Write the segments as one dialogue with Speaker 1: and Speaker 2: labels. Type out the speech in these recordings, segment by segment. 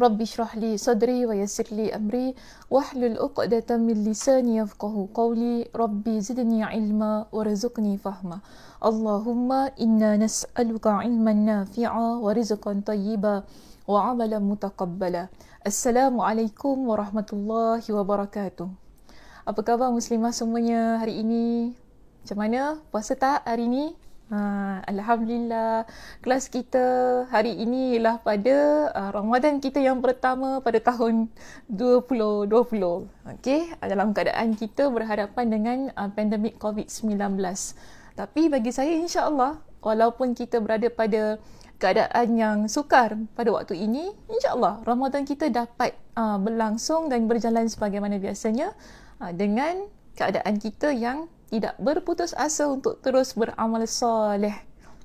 Speaker 1: ربي اشرح لي صدري ويسر لي أمري واحلل عقدة من لساني يفقه قولي ربي زدني علما ورزقني فهما اللهم إنا نسألك علما نافعا ورزقا طيبا وعملا متقبلا السلام عليكم ورحمة الله وبركاته Apa khabar muslimah semuanya hari ini? Macam mana? Puasa tak hari ini? Ha, Alhamdulillah, kelas kita hari ini ialah pada uh, Ramadan kita yang pertama pada tahun 2020. Okey, dalam keadaan kita berhadapan dengan uh, pandemik COVID-19. Tapi bagi saya insya-Allah, walaupun kita berada pada keadaan yang sukar pada waktu ini, insya-Allah Ramadan kita dapat uh, berlangsung dan berjalan sebagaimana biasanya uh, dengan keadaan kita yang tidak berputus asa untuk terus beramal soleh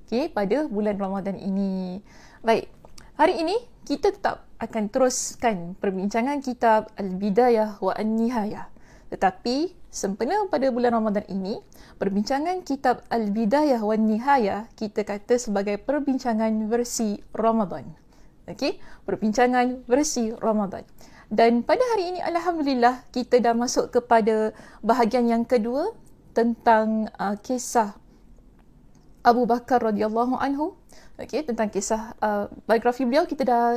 Speaker 1: okay, pada bulan Ramadan ini. Baik, hari ini kita tetap akan teruskan perbincangan kitab Al-Bidayah wa An-Nihayah. Tetapi sempena pada bulan Ramadan ini, perbincangan kitab Al-Bidayah wa An-Nihayah kita kata sebagai perbincangan versi Ramadan. okay? perbincangan versi Ramadan. Dan pada hari ini alhamdulillah kita dah masuk kepada bahagian yang kedua tentang uh, kisah Abu Bakar radhiyallahu anhu. Okey, tentang kisah uh, biografi beliau kita dah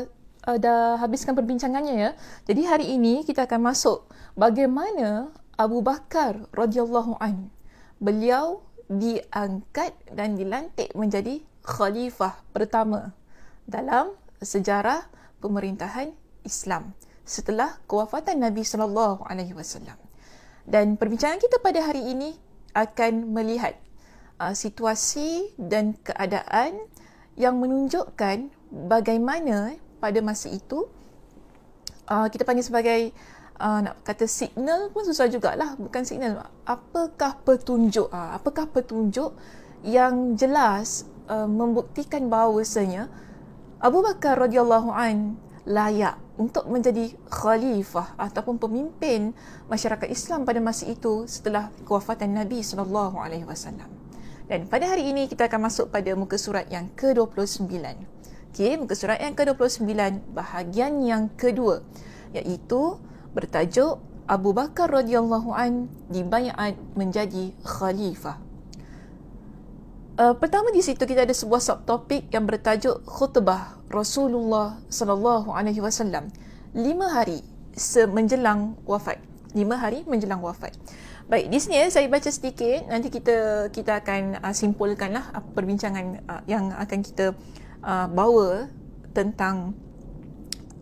Speaker 1: uh, dah habiskan perbincangannya ya. Jadi hari ini kita akan masuk bagaimana Abu Bakar radhiyallahu anhu beliau diangkat dan dilantik menjadi khalifah pertama dalam sejarah pemerintahan Islam setelah kewafatan Nabi sallallahu alaihi wasallam. Dan perbincangan kita pada hari ini akan melihat uh, situasi dan keadaan yang menunjukkan bagaimana pada masa itu uh, kita panggil sebagai uh, nak kata signal pun susah juga lah bukan signal apakah petunjuk uh, apakah petunjuk yang jelas uh, membuktikan bahawasanya Abu Bakar radhiyallahu an layak untuk menjadi khalifah ataupun pemimpin masyarakat Islam pada masa itu setelah kewafatan Nabi sallallahu alaihi wasallam. Dan pada hari ini kita akan masuk pada muka surat yang ke-29. Okey, muka surat yang ke-29 bahagian yang kedua iaitu bertajuk Abu Bakar radhiyallahu an dibaiat menjadi khalifah. Uh, pertama di situ kita ada sebuah subtopik yang bertajuk khutbah Rasulullah sallallahu alaihi wasallam lima hari semenjelang wafat. lima hari menjelang wafat. Baik, di sini eh, saya baca sedikit nanti kita kita akan uh, simpulkanlah perbincangan uh, yang akan kita uh, bawa tentang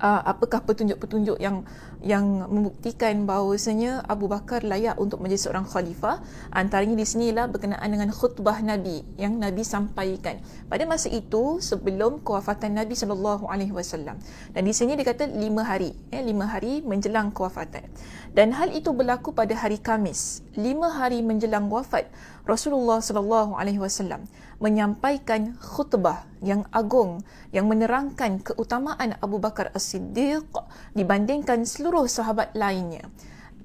Speaker 1: uh, apakah petunjuk-petunjuk yang yang membuktikan bahawasanya Abu Bakar layak untuk menjadi seorang khalifah antaranya di sini lah berkenaan dengan khutbah Nabi yang Nabi sampaikan pada masa itu sebelum kewafatan Nabi sallallahu alaihi wasallam dan di sini dikata lima hari eh lima hari menjelang kewafatan dan hal itu berlaku pada hari Kamis lima hari menjelang wafat Rasulullah sallallahu alaihi wasallam menyampaikan khutbah yang agung yang menerangkan keutamaan Abu Bakar As-Siddiq dibandingkan seluruh sahabat lainnya.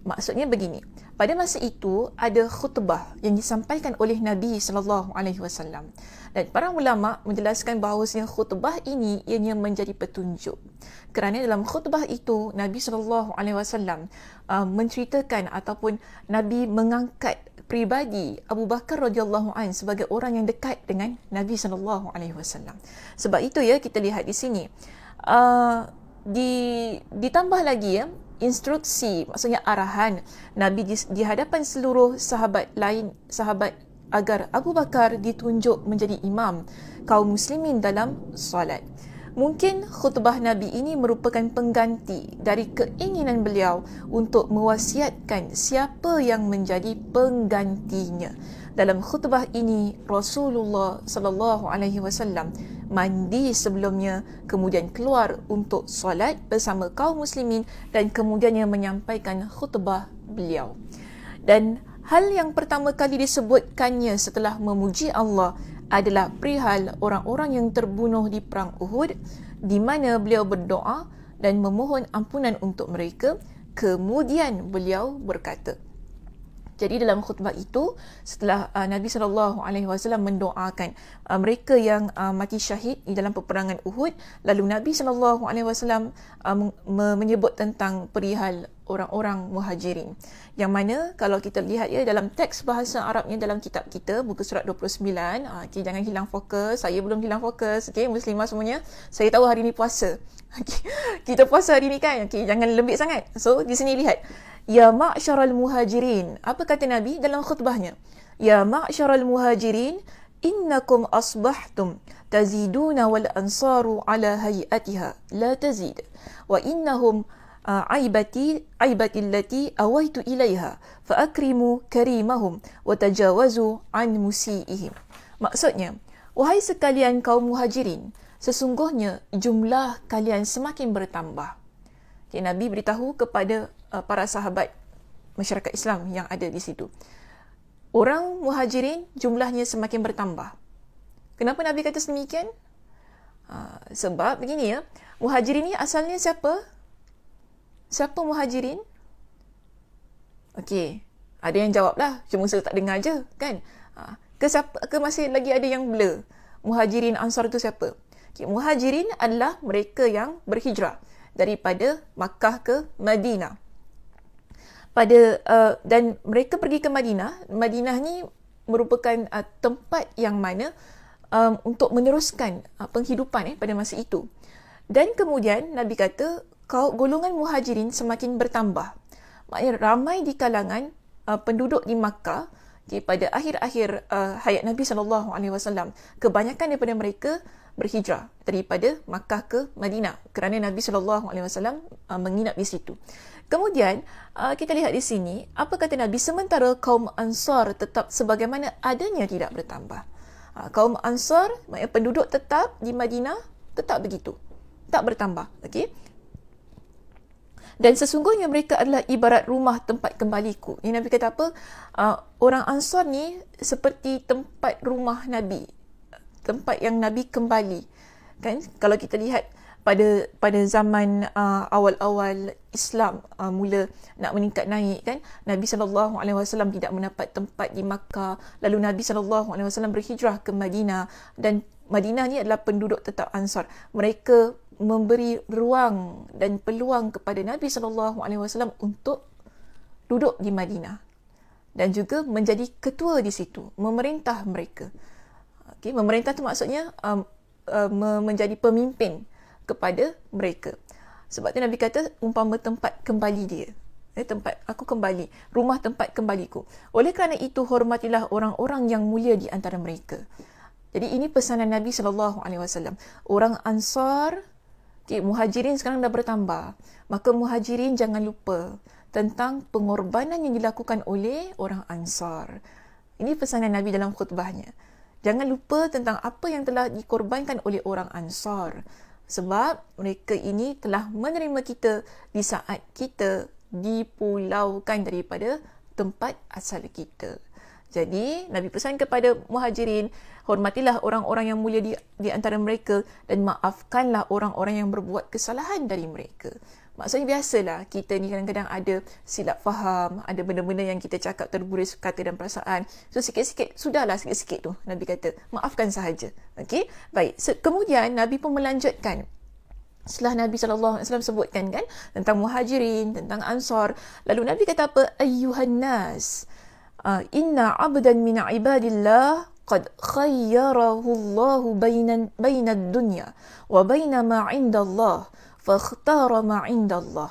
Speaker 1: Maksudnya begini, pada masa itu ada khutbah yang disampaikan oleh Nabi sallallahu alaihi wasallam. Dan para ulama menjelaskan bahawa khutbah ini ianya menjadi petunjuk. Kerana dalam khutbah itu Nabi sallallahu alaihi wasallam uh, menceritakan ataupun Nabi mengangkat pribadi Abu Bakar radhiyallahu an sebagai orang yang dekat dengan Nabi sallallahu alaihi wasallam. Sebab itu ya kita lihat di sini uh, di ditambah lagi ya instruksi maksudnya arahan Nabi di, di hadapan seluruh sahabat lain sahabat agar Abu Bakar ditunjuk menjadi imam kaum muslimin dalam solat. Mungkin khutbah Nabi ini merupakan pengganti dari keinginan beliau untuk mewasiatkan siapa yang menjadi penggantinya. Dalam khutbah ini Rasulullah sallallahu alaihi wasallam mandi sebelumnya kemudian keluar untuk solat bersama kaum muslimin dan kemudian yang menyampaikan khutbah beliau. Dan hal yang pertama kali disebutkannya setelah memuji Allah adalah perihal orang-orang yang terbunuh di Perang Uhud di mana beliau berdoa dan memohon ampunan untuk mereka. Kemudian beliau berkata, jadi dalam khutbah itu setelah uh, Nabi sallallahu alaihi wasallam mendoakan uh, mereka yang uh, mati syahid di dalam peperangan Uhud lalu Nabi sallallahu alaihi wasallam uh, menyebut tentang perihal orang-orang muhajirin. Yang mana kalau kita lihat ya dalam teks bahasa Arabnya dalam kitab kita buku surat 29, ah, Okay, jangan hilang fokus, saya belum hilang fokus, Okay, muslimah semuanya. Saya tahu hari ini puasa. Okay. kita puasa hari ni kan. Okay, jangan lembik sangat. So di sini lihat Ya ma'syaral muhajirin. Apa kata Nabi dalam khutbahnya? Ya ma'syaral muhajirin, innakum asbahtum taziduna wal ansaru ala hayatiha la tazid wa innahum aibati aibati allati awaitu ilaiha fa akrimu karimahum wa tajawazu an musiihim maksudnya wahai sekalian kaum muhajirin sesungguhnya jumlah kalian semakin bertambah jadi okay, nabi beritahu kepada uh, para sahabat masyarakat Islam yang ada di situ orang muhajirin jumlahnya semakin bertambah kenapa nabi kata semikian? uh, sebab begini ya muhajirin ni asalnya siapa Siapa muhajirin? Okey. Ada yang jawab lah. Cuma saya tak dengar je. Kan? Ha. Ke, siapa, ke masih lagi ada yang blur? Muhajirin Ansar tu siapa? Okay. Muhajirin adalah mereka yang berhijrah daripada Makkah ke Madinah. Pada uh, Dan mereka pergi ke Madinah. Madinah ni merupakan uh, tempat yang mana um, untuk meneruskan uh, penghidupan eh, pada masa itu. Dan kemudian Nabi kata, kau golongan muhajirin semakin bertambah. Maknanya ramai di kalangan uh, penduduk di Makkah okay, pada akhir-akhir uh, hayat Nabi sallallahu alaihi wasallam, kebanyakan daripada mereka berhijrah daripada Makkah ke Madinah kerana Nabi sallallahu alaihi wasallam uh, menginap di situ. Kemudian uh, kita lihat di sini apa kata Nabi sementara kaum Ansar tetap sebagaimana adanya tidak bertambah. Uh, kaum Ansar, maknanya penduduk tetap di Madinah tetap begitu. Tak bertambah. Okey dan sesungguhnya mereka adalah ibarat rumah tempat kembaliku. Ini Nabi kata apa? Uh, orang Ansar ni seperti tempat rumah Nabi. Tempat yang Nabi kembali. Kan? Kalau kita lihat pada pada zaman uh, awal-awal Islam uh, mula nak meningkat naik kan Nabi sallallahu alaihi wasallam tidak mendapat tempat di Makkah lalu Nabi sallallahu alaihi wasallam berhijrah ke Madinah dan Madinah ni adalah penduduk tetap Ansar mereka memberi ruang dan peluang kepada Nabi saw untuk duduk di Madinah dan juga menjadi ketua di situ memerintah mereka. Okay, memerintah itu maksudnya um, uh, menjadi pemimpin kepada mereka. Sebab tu Nabi kata umpama tempat kembali dia. Eh, tempat aku kembali, rumah tempat kembaliku. Oleh kerana itu hormatilah orang-orang yang mulia di antara mereka. Jadi ini pesanan Nabi sallallahu alaihi wasallam. Orang Ansar Okay, muhajirin sekarang dah bertambah. Maka muhajirin jangan lupa tentang pengorbanan yang dilakukan oleh orang Ansar. Ini pesanan Nabi dalam khutbahnya. Jangan lupa tentang apa yang telah dikorbankan oleh orang Ansar. Sebab mereka ini telah menerima kita di saat kita dipulaukan daripada tempat asal kita. Jadi Nabi pesan kepada muhajirin, hormatilah orang-orang yang mulia di, di antara mereka dan maafkanlah orang-orang yang berbuat kesalahan dari mereka. Maksudnya biasalah kita ni kadang-kadang ada silap faham, ada benda-benda yang kita cakap terburis kata dan perasaan. So sikit-sikit, sudahlah sikit-sikit tu Nabi kata, maafkan sahaja. okay baik. So, kemudian Nabi pun melanjutkan setelah Nabi SAW sebutkan kan tentang muhajirin, tentang ansar. Lalu Nabi kata apa? Ayuhannas. آه، إن عبدا من عباد الله قد خيره الله بين بين الدنيا وبين ما عند الله فاختار ما عند الله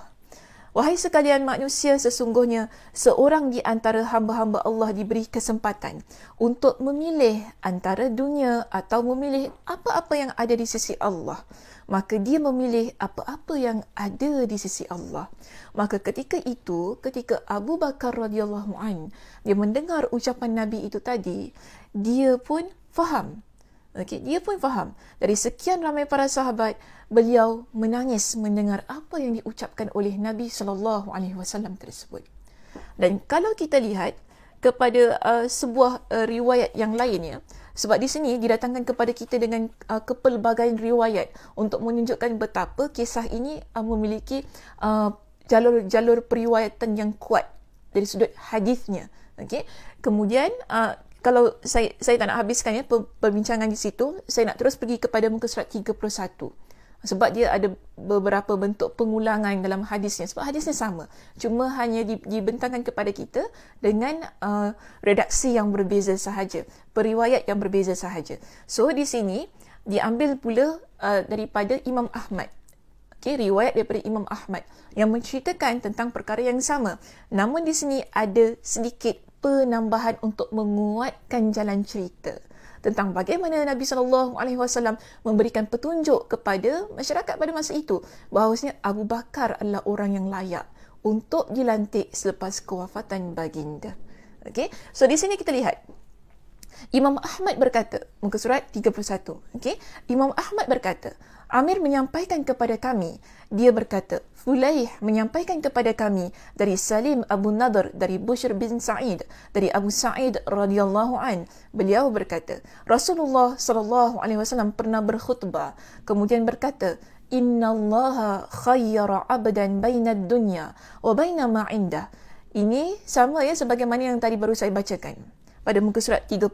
Speaker 1: Wahai sekalian manusia sesungguhnya seorang di antara hamba-hamba Allah diberi kesempatan untuk memilih antara dunia atau memilih apa-apa yang ada di sisi Allah. Maka dia memilih apa-apa yang ada di sisi Allah. Maka ketika itu, ketika Abu Bakar radhiyallahu an dia mendengar ucapan Nabi itu tadi, dia pun faham Okay, dia pun faham. Dari sekian ramai para sahabat, beliau menangis mendengar apa yang diucapkan oleh Nabi sallallahu alaihi wasallam tersebut. Dan kalau kita lihat kepada uh, sebuah uh, riwayat yang lainnya, sebab di sini didatangkan kepada kita dengan uh, kepelbagaian riwayat untuk menunjukkan betapa kisah ini uh, memiliki uh, jalur-jalur periwayatan yang kuat dari sudut hadisnya. Okey. Kemudian uh, kalau saya saya tak nak habiskan ya perbincangan di situ, saya nak terus pergi kepada muka surat 31. Sebab dia ada beberapa bentuk pengulangan dalam hadisnya. Sebab hadisnya sama. Cuma hanya dibentangkan kepada kita dengan uh, redaksi yang berbeza sahaja. Periwayat yang berbeza sahaja. So, di sini diambil pula uh, daripada Imam Ahmad. Okay, riwayat daripada Imam Ahmad yang menceritakan tentang perkara yang sama. Namun di sini ada sedikit penambahan untuk menguatkan jalan cerita tentang bagaimana Nabi sallallahu alaihi wasallam memberikan petunjuk kepada masyarakat pada masa itu bahawasanya Abu Bakar adalah orang yang layak untuk dilantik selepas kewafatan baginda. Okey. So di sini kita lihat Imam Ahmad berkata, muka surat 31. Okey. Imam Ahmad berkata, Amir menyampaikan kepada kami, dia berkata, Fulaih menyampaikan kepada kami dari Salim Abu Nadr dari Bushir bin Sa'id dari Abu Sa'id radhiyallahu an. Beliau berkata, Rasulullah sallallahu alaihi wasallam pernah berkhutbah kemudian berkata, Inna Allah khayyara abdan baina dunya wa baina ma indah. Ini sama ya sebagaimana yang tadi baru saya bacakan pada muka surat 30.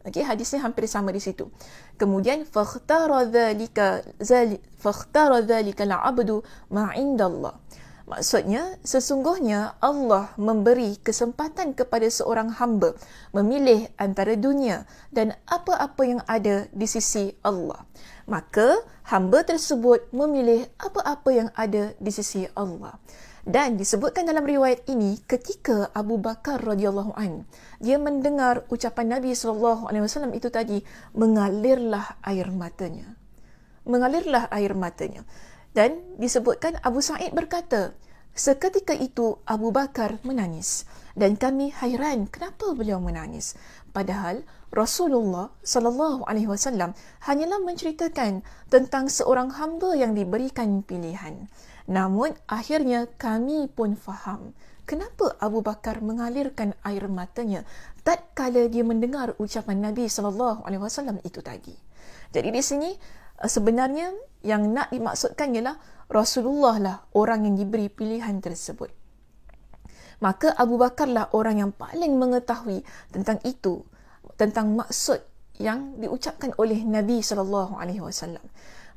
Speaker 1: Okey hadisnya hampir sama di situ. Kemudian fakhtara dhalika zal fakhtara dhalika al-'abdu ma Allah. Maksudnya sesungguhnya Allah memberi kesempatan kepada seorang hamba memilih antara dunia dan apa-apa yang ada di sisi Allah. Maka hamba tersebut memilih apa-apa yang ada di sisi Allah. Dan disebutkan dalam riwayat ini ketika Abu Bakar radhiyallahu an dia mendengar ucapan Nabi sallallahu alaihi wasallam itu tadi mengalirlah air matanya. Mengalirlah air matanya. Dan disebutkan Abu Sa'id berkata, seketika itu Abu Bakar menangis dan kami hairan kenapa beliau menangis padahal Rasulullah sallallahu alaihi wasallam hanyalah menceritakan tentang seorang hamba yang diberikan pilihan. Namun akhirnya kami pun faham kenapa Abu Bakar mengalirkan air matanya tak tatkala dia mendengar ucapan Nabi sallallahu alaihi wasallam itu tadi. Jadi di sini eh, sebenarnya yang nak dimaksudkan ialah Rasulullah lah orang yang diberi pilihan tersebut. Maka Abu Bakar lah orang yang paling mengetahui tentang itu, tentang maksud yang diucapkan oleh Nabi sallallahu alaihi wasallam.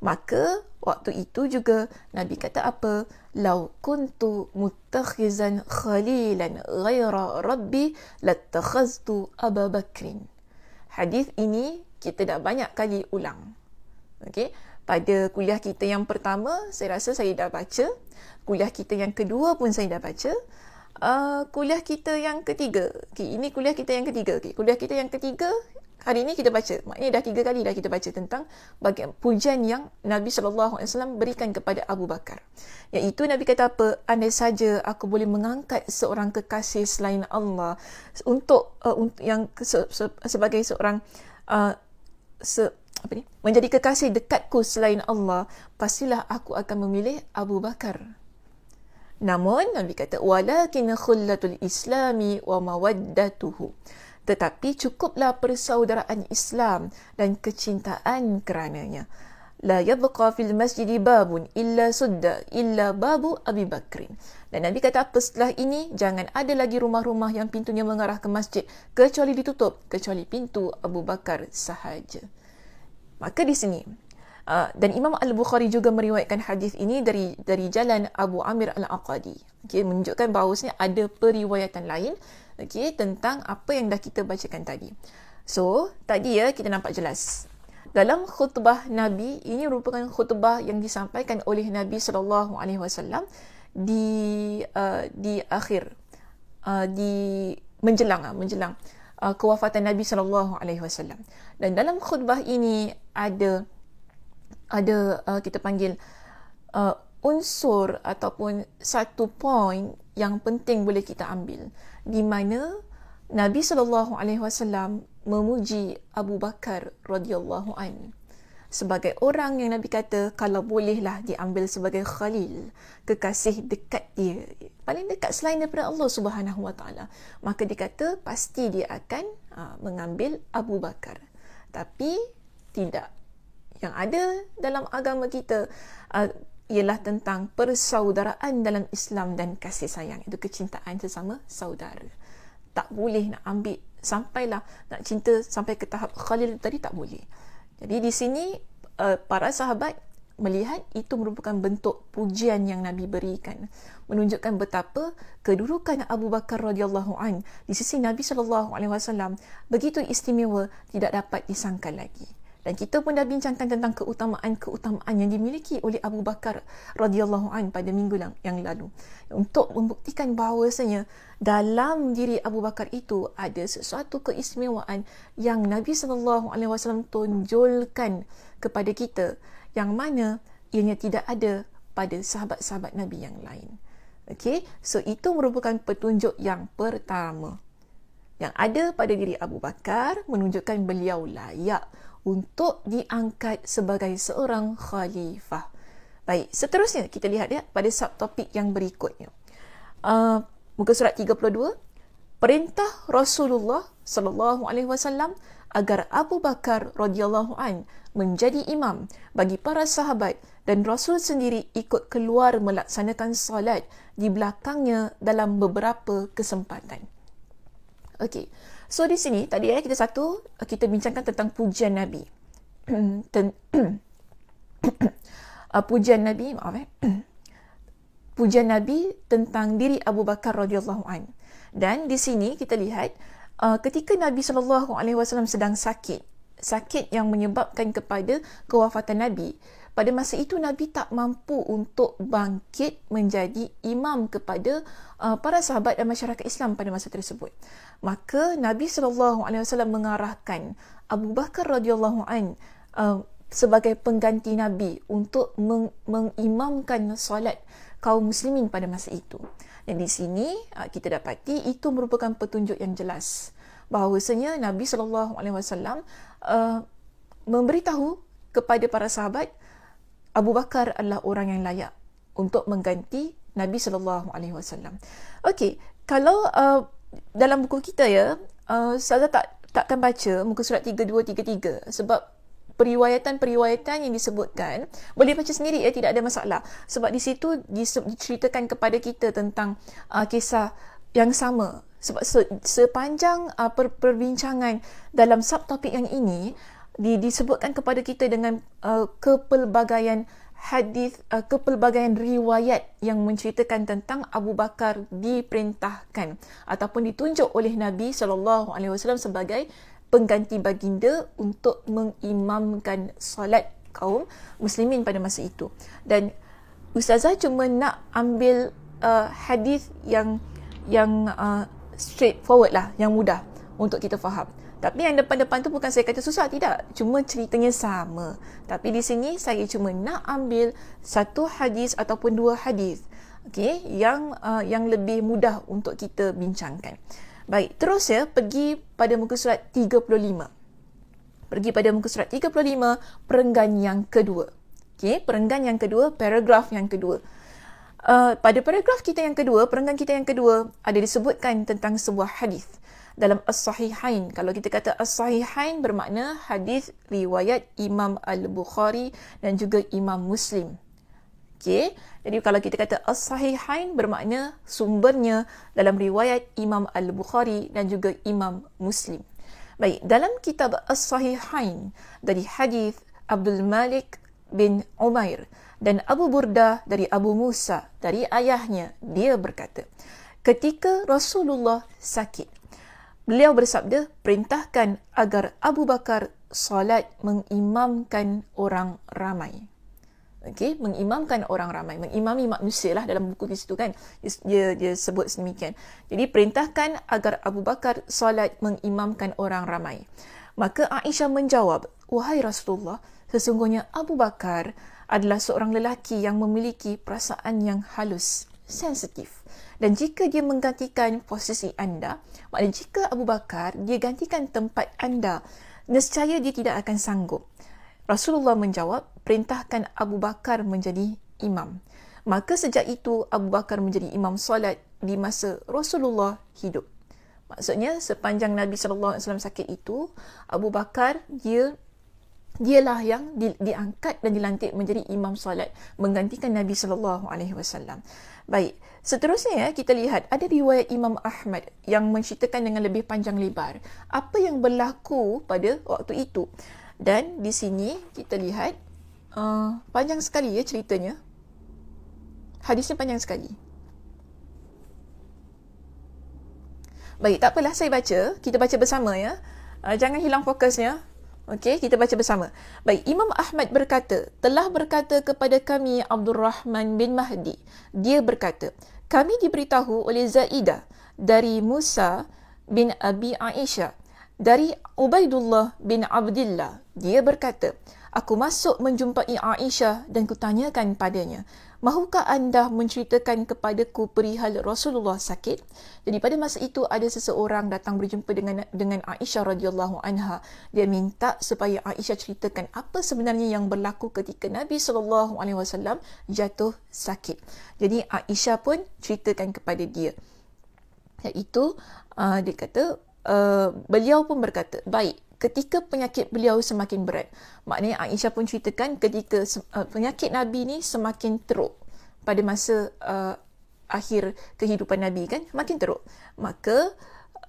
Speaker 1: Maka waktu itu juga Nabi kata apa? Lau kuntu mutakhizan khalilan ghaira rabbi latakhaztu Aba Bakrin. Hadis ini kita dah banyak kali ulang. Okey, pada kuliah kita yang pertama saya rasa saya dah baca. Kuliah kita yang kedua pun saya dah baca. Uh, kuliah kita yang ketiga. Okey, ini kuliah kita yang ketiga. Okey, kuliah kita yang ketiga hari ini kita baca maknanya dah tiga kali dah kita baca tentang bagian pujian yang Nabi saw berikan kepada Abu Bakar iaitu Nabi kata apa andai saja aku boleh mengangkat seorang kekasih selain Allah untuk uh, untuk yang se, se, sebagai seorang uh, se, apa ni menjadi kekasih dekatku selain Allah pastilah aku akan memilih Abu Bakar namun Nabi kata walakin khullatul islami wa mawaddatuhu tetapi cukuplah persaudaraan Islam dan kecintaan kerananya. La yabqa fil masjid babun illa sudda illa babu Abi Bakrin. Dan Nabi kata apa setelah ini, jangan ada lagi rumah-rumah yang pintunya mengarah ke masjid kecuali ditutup, kecuali pintu Abu Bakar sahaja. Maka di sini, Uh, dan Imam Al-Bukhari juga meriwayatkan hadis ini dari dari jalan Abu Amir Al-Aqadi. Okey menunjukkan bahawasanya ada periwayatan lain Okay, tentang apa yang dah kita bacakan tadi so tadi ya kita nampak jelas dalam khutbah nabi ini merupakan khutbah yang disampaikan oleh nabi saw di uh, di akhir uh, di menjelang uh, menjelang uh, kewafatan nabi sallallahu alaihi wasallam dan dalam khutbah ini ada ada uh, kita panggil uh, unsur ataupun satu point yang penting boleh kita ambil di mana Nabi sallallahu alaihi wasallam memuji Abu Bakar radhiyallahu an sebagai orang yang Nabi kata kalau bolehlah diambil sebagai khalil kekasih dekat dia paling dekat selain daripada Allah Subhanahu wa taala maka dikata pasti dia akan ha, mengambil Abu Bakar tapi tidak yang ada dalam agama kita ha, ialah tentang persaudaraan dalam Islam dan kasih sayang itu kecintaan sesama saudara tak boleh nak ambil sampailah nak cinta sampai ke tahap khalil tadi tak boleh jadi di sini eh, para sahabat melihat itu merupakan bentuk pujian yang Nabi berikan menunjukkan betapa kedudukan Abu Bakar radhiyallahu an di sisi Nabi sallallahu alaihi wasallam begitu istimewa tidak dapat disangka lagi dan kita pun dah bincangkan tentang keutamaan-keutamaan yang dimiliki oleh Abu Bakar radhiyallahu an pada minggu yang lalu. Untuk membuktikan bahawasanya dalam diri Abu Bakar itu ada sesuatu keistimewaan yang Nabi sallallahu alaihi wasallam tunjulkan kepada kita yang mana ianya tidak ada pada sahabat-sahabat Nabi yang lain. Okey, so itu merupakan petunjuk yang pertama yang ada pada diri Abu Bakar menunjukkan beliau layak untuk diangkat sebagai seorang khalifah. Baik, seterusnya kita lihat ya pada subtopik yang berikutnya. Uh, muka surat 32, perintah Rasulullah sallallahu alaihi wasallam agar Abu Bakar radhiyallahu an menjadi imam bagi para sahabat dan Rasul sendiri ikut keluar melaksanakan solat di belakangnya dalam beberapa kesempatan. Okey. So di sini tadi eh kita satu kita bincangkan tentang pujian Nabi. Ten- uh, pujian Nabi, maaf eh. pujian Nabi tentang diri Abu Bakar radhiyallahu an. Dan di sini kita lihat uh, ketika Nabi saw sedang sakit, sakit yang menyebabkan kepada kewafatan Nabi, pada masa itu Nabi tak mampu untuk bangkit menjadi imam kepada uh, para sahabat dan masyarakat Islam pada masa tersebut. Maka Nabi sallallahu alaihi wasallam mengarahkan Abu Bakar radhiyallahu an uh, sebagai pengganti Nabi untuk meng- mengimamkan solat kaum muslimin pada masa itu. Dan di sini uh, kita dapati itu merupakan petunjuk yang jelas bahawasanya Nabi sallallahu alaihi wasallam uh, memberitahu kepada para sahabat Abu Bakar adalah orang yang layak untuk mengganti Nabi sallallahu alaihi wasallam. Okey, kalau uh, dalam buku kita ya, uh, saya tak takkan baca muka surat 3233 sebab periwayatan-periwayatan yang disebutkan boleh baca sendiri ya tidak ada masalah sebab di situ diceritakan kepada kita tentang uh, kisah yang sama sebab se- sepanjang uh, per- perbincangan dalam subtopik yang ini di, disebutkan kepada kita dengan uh, kepelbagaian hadis uh, kepelbagaian riwayat yang menceritakan tentang Abu Bakar diperintahkan ataupun ditunjuk oleh Nabi sallallahu alaihi wasallam sebagai pengganti baginda untuk mengimamkan solat kaum muslimin pada masa itu dan ustazah cuma nak ambil uh, hadis yang yang uh, straightforward lah yang mudah untuk kita faham. Tapi yang depan-depan tu bukan saya kata susah, tidak. Cuma ceritanya sama. Tapi di sini saya cuma nak ambil satu hadis ataupun dua hadis. Okey, yang uh, yang lebih mudah untuk kita bincangkan. Baik, terus ya pergi pada muka surat 35. Pergi pada muka surat 35 perenggan yang kedua. Okey, perenggan yang kedua, paragraf yang kedua. Uh, pada paragraf kita yang kedua, perenggan kita yang kedua ada disebutkan tentang sebuah hadis dalam as-sahihain. Kalau kita kata as-sahihain bermakna hadis riwayat Imam Al-Bukhari dan juga Imam Muslim. Okey. Jadi kalau kita kata as-sahihain bermakna sumbernya dalam riwayat Imam Al-Bukhari dan juga Imam Muslim. Baik, dalam kitab as-sahihain dari hadis Abdul Malik bin Umair dan Abu Burda dari Abu Musa dari ayahnya dia berkata ketika Rasulullah sakit beliau bersabda perintahkan agar Abu Bakar solat mengimamkan orang ramai okey mengimamkan orang ramai mengimami manusia lah dalam buku di situ kan dia dia sebut semikian jadi perintahkan agar Abu Bakar solat mengimamkan orang ramai maka Aisyah menjawab wahai Rasulullah sesungguhnya Abu Bakar adalah seorang lelaki yang memiliki perasaan yang halus sensitif dan jika dia menggantikan posisi anda, maknanya jika Abu Bakar, dia gantikan tempat anda, nescaya dia tidak akan sanggup. Rasulullah menjawab, perintahkan Abu Bakar menjadi imam. Maka sejak itu, Abu Bakar menjadi imam solat di masa Rasulullah hidup. Maksudnya, sepanjang Nabi SAW sakit itu, Abu Bakar, dia dialah yang di, diangkat dan dilantik menjadi imam solat menggantikan Nabi sallallahu alaihi wasallam. Baik, seterusnya ya, kita lihat ada riwayat Imam Ahmad yang menceritakan dengan lebih panjang lebar apa yang berlaku pada waktu itu. Dan di sini kita lihat uh, panjang sekali ya ceritanya. Hadisnya panjang sekali. Baik, tak apalah saya baca. Kita baca bersama ya. Uh, jangan hilang fokusnya. Okey, kita baca bersama. Baik, Imam Ahmad berkata, telah berkata kepada kami Abdul Rahman bin Mahdi. Dia berkata, kami diberitahu oleh Zaidah dari Musa bin Abi Aisyah dari Ubaidullah bin Abdullah. Dia berkata, aku masuk menjumpai Aisyah dan kutanyakan padanya, Mahukah anda menceritakan kepadaku perihal Rasulullah sakit? Jadi pada masa itu ada seseorang datang berjumpa dengan dengan Aisyah radhiyallahu anha. Dia minta supaya Aisyah ceritakan apa sebenarnya yang berlaku ketika Nabi sallallahu alaihi wasallam jatuh sakit. Jadi Aisyah pun ceritakan kepada dia. Iaitu uh, dia kata uh, beliau pun berkata, "Baik, ketika penyakit beliau semakin berat. Maknanya Aisyah pun ceritakan ketika uh, penyakit Nabi ni semakin teruk pada masa uh, akhir kehidupan Nabi kan, makin teruk. Maka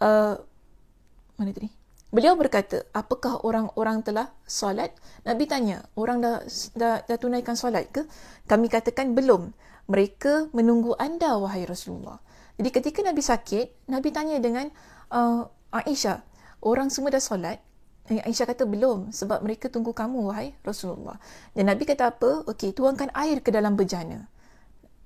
Speaker 1: uh, mana tadi? Beliau berkata, apakah orang-orang telah solat? Nabi tanya, orang dah, dah, dah tunaikan solat ke? Kami katakan, belum. Mereka menunggu anda, wahai Rasulullah. Jadi ketika Nabi sakit, Nabi tanya dengan uh, Aisyah, orang semua dah solat, Eh, Aisyah kata belum sebab mereka tunggu kamu wahai Rasulullah. Dan Nabi kata apa? Okey, tuangkan air ke dalam bejana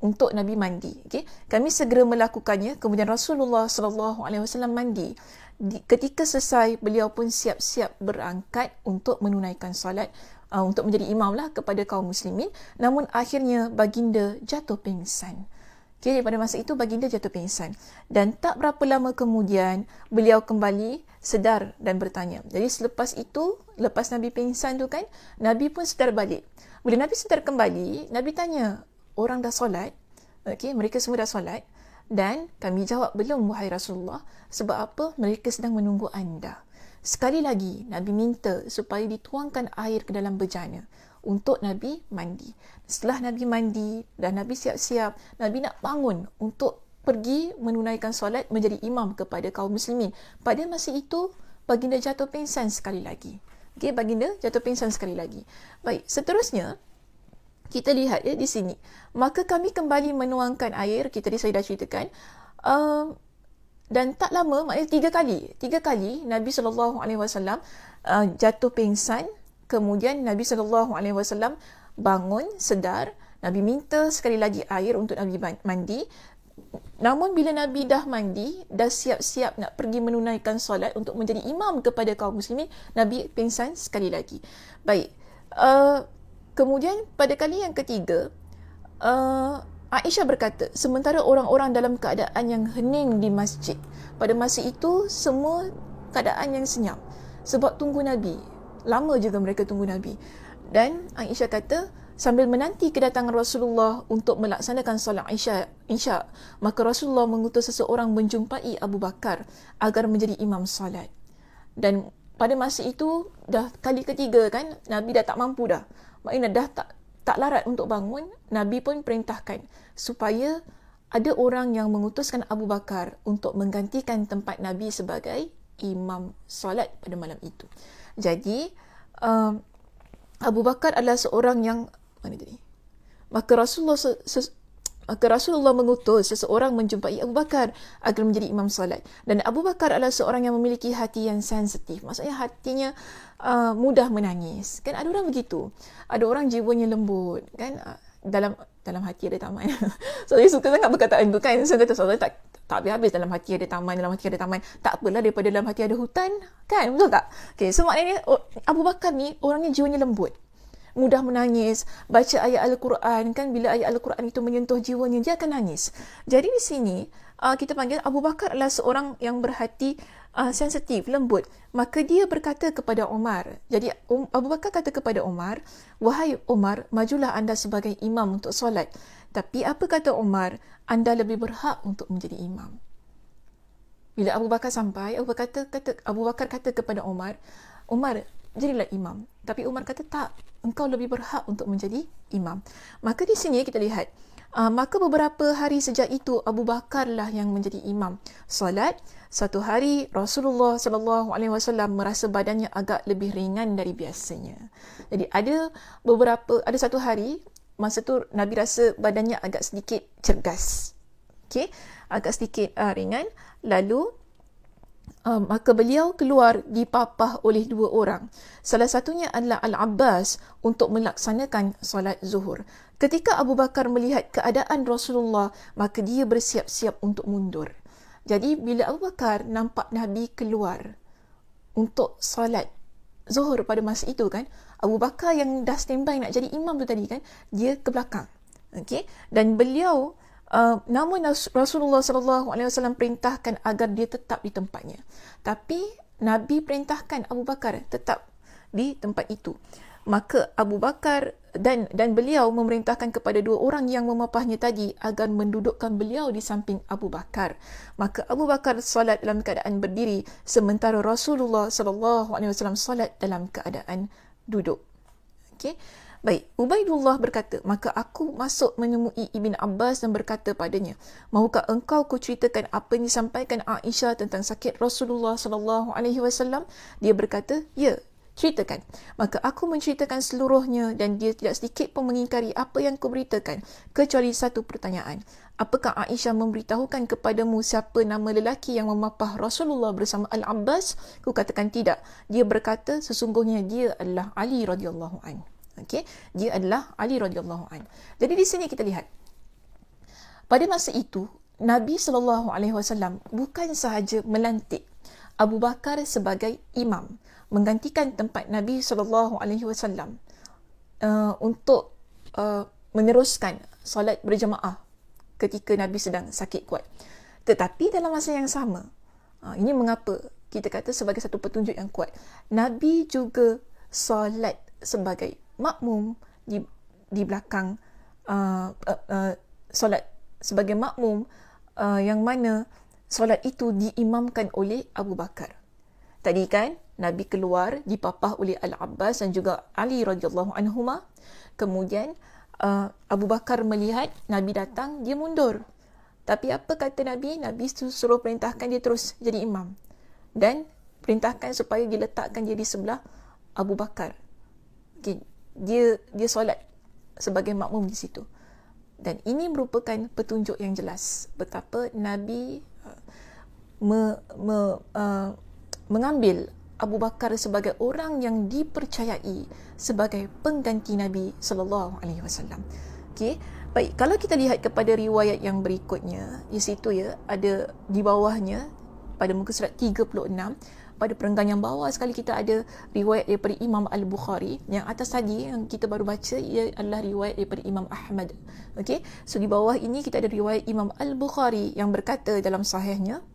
Speaker 1: untuk Nabi mandi. Okey. Kami segera melakukannya kemudian Rasulullah sallallahu alaihi wasallam mandi. Di, ketika selesai beliau pun siap-siap berangkat untuk menunaikan solat uh, untuk menjadi imamlah kepada kaum muslimin namun akhirnya baginda jatuh pingsan. Okey, daripada masa itu baginda jatuh pingsan dan tak berapa lama kemudian beliau kembali sedar dan bertanya. Jadi selepas itu, lepas Nabi pingsan tu kan, Nabi pun sedar balik. Bila Nabi sedar kembali, Nabi tanya, orang dah solat? okay, mereka semua dah solat? Dan kami jawab, belum wahai Rasulullah, sebab apa mereka sedang menunggu anda. Sekali lagi, Nabi minta supaya dituangkan air ke dalam bejana untuk Nabi mandi. Setelah Nabi mandi dan Nabi siap-siap, Nabi nak bangun untuk pergi menunaikan solat menjadi imam kepada kaum muslimin. Pada masa itu, baginda jatuh pingsan sekali lagi. Okey, baginda jatuh pingsan sekali lagi. Baik, seterusnya kita lihat ya di sini. Maka kami kembali menuangkan air, kita tadi saya dah ceritakan. Um, dan tak lama, maknanya tiga kali. Tiga kali Nabi SAW uh, jatuh pingsan Kemudian Nabi sallallahu alaihi wasallam bangun sedar, Nabi minta sekali lagi air untuk Nabi mandi. Namun bila Nabi dah mandi, dah siap-siap nak pergi menunaikan solat untuk menjadi imam kepada kaum muslimin, Nabi pingsan sekali lagi. Baik. Uh, kemudian pada kali yang ketiga, uh, Aisyah berkata, sementara orang-orang dalam keadaan yang hening di masjid, pada masa itu semua keadaan yang senyap sebab tunggu Nabi lama juga mereka tunggu Nabi. Dan Aisyah kata, sambil menanti kedatangan Rasulullah untuk melaksanakan solat Isya, insya, maka Rasulullah mengutus seseorang menjumpai Abu Bakar agar menjadi imam solat. Dan pada masa itu, dah kali ketiga kan, Nabi dah tak mampu dah. Maknanya dah tak tak larat untuk bangun, Nabi pun perintahkan supaya ada orang yang mengutuskan Abu Bakar untuk menggantikan tempat Nabi sebagai imam solat pada malam itu. Jadi uh, Abu Bakar adalah seorang yang mana tadi? Maka Rasulullah se, se, maka Rasulullah mengutus seseorang menjumpai Abu Bakar agar menjadi imam salat. Dan Abu Bakar adalah seorang yang memiliki hati yang sensitif. Maksudnya hatinya uh, mudah menangis. Kan ada orang begitu. Ada orang jiwanya lembut, kan? Uh, dalam dalam hati ada taman. so dia suka sangat perkataan tu kan. So kata so, tak tak habis dalam hati ada taman, dalam hati ada taman. Tak apalah daripada dalam hati ada hutan. Kan? Betul tak? Okay, so maknanya Abu Bakar ni orangnya jiwanya lembut. Mudah menangis. Baca ayat Al-Quran kan. Bila ayat Al-Quran itu menyentuh jiwanya, dia akan nangis. Jadi di sini, uh, kita panggil Abu Bakar adalah seorang yang berhati uh, sensitif, lembut. Maka dia berkata kepada Omar Jadi um, Abu Bakar kata kepada Omar "Wahai Omar majulah anda sebagai imam untuk solat." Tapi apa kata Omar "Anda lebih berhak untuk menjadi imam." Bila Abu Bakar sampai, Abu Bakar kata, kata Abu Bakar kata kepada Omar Omar jadilah imam." Tapi Omar kata, "Tak, engkau lebih berhak untuk menjadi imam." Maka di sini kita lihat Uh, maka beberapa hari sejak itu Abu Bakar lah yang menjadi imam solat. Satu hari Rasulullah sallallahu alaihi wasallam merasa badannya agak lebih ringan dari biasanya. Jadi ada beberapa ada satu hari masa tu Nabi rasa badannya agak sedikit cergas. Okey, agak sedikit uh, ringan. Lalu um, maka beliau keluar dipapah oleh dua orang. Salah satunya adalah Al-Abbas untuk melaksanakan solat zuhur. Ketika Abu Bakar melihat keadaan Rasulullah, maka dia bersiap-siap untuk mundur. Jadi bila Abu Bakar nampak Nabi keluar untuk solat zuhur pada masa itu kan, Abu Bakar yang dah standby nak jadi imam tu tadi kan, dia ke belakang. okay, dan beliau Uh, namun Rasulullah sallallahu alaihi wasallam perintahkan agar dia tetap di tempatnya. Tapi Nabi perintahkan Abu Bakar tetap di tempat itu. Maka Abu Bakar dan dan beliau memerintahkan kepada dua orang yang memapahnya tadi agar mendudukkan beliau di samping Abu Bakar. Maka Abu Bakar solat dalam keadaan berdiri sementara Rasulullah sallallahu alaihi wasallam solat dalam keadaan duduk. Okey. Baik, Ubaidullah berkata, maka aku masuk menemui Ibn Abbas dan berkata padanya, "Maukah engkau ku ceritakan apa yang disampaikan Aisyah tentang sakit Rasulullah sallallahu alaihi wasallam?" Dia berkata, "Ya." ceritakan. Maka aku menceritakan seluruhnya dan dia tidak sedikit pun mengingkari apa yang beritakan, kecuali satu pertanyaan. Apakah Aisyah memberitahukan kepadamu siapa nama lelaki yang memapah Rasulullah bersama Al-Abbas? Kukatakan tidak. Dia berkata sesungguhnya dia adalah Ali radhiyallahu anhu okey dia adalah Ali radhiyallahu an jadi di sini kita lihat pada masa itu Nabi sallallahu alaihi wasallam bukan sahaja melantik Abu Bakar sebagai imam menggantikan tempat Nabi sallallahu alaihi wasallam uh, untuk uh, meneruskan solat berjemaah ketika Nabi sedang sakit kuat tetapi dalam masa yang sama uh, ini mengapa kita kata sebagai satu petunjuk yang kuat Nabi juga solat sebagai makmum di di belakang uh, uh, uh, solat sebagai makmum uh, yang mana solat itu diimamkan oleh Abu Bakar. Tadi kan Nabi keluar dipapah oleh Al-Abbas dan juga Ali radhiyallahu anhu ma. Kemudian uh, Abu Bakar melihat Nabi datang, dia mundur. Tapi apa kata Nabi? Nabi suruh perintahkan dia terus jadi imam. Dan perintahkan supaya diletakkan dia di sebelah Abu Bakar. Okay dia dia solat sebagai makmum di situ. Dan ini merupakan petunjuk yang jelas betapa Nabi uh, me, me, uh, mengambil Abu Bakar sebagai orang yang dipercayai sebagai pengganti Nabi sallallahu alaihi wasallam. Okey. Baik, kalau kita lihat kepada riwayat yang berikutnya, di situ ya ada di bawahnya pada muka surat pada perenggan yang bawah sekali kita ada riwayat daripada Imam Al-Bukhari yang atas tadi yang kita baru baca ia adalah riwayat daripada Imam Ahmad okey so di bawah ini kita ada riwayat Imam Al-Bukhari yang berkata dalam sahihnya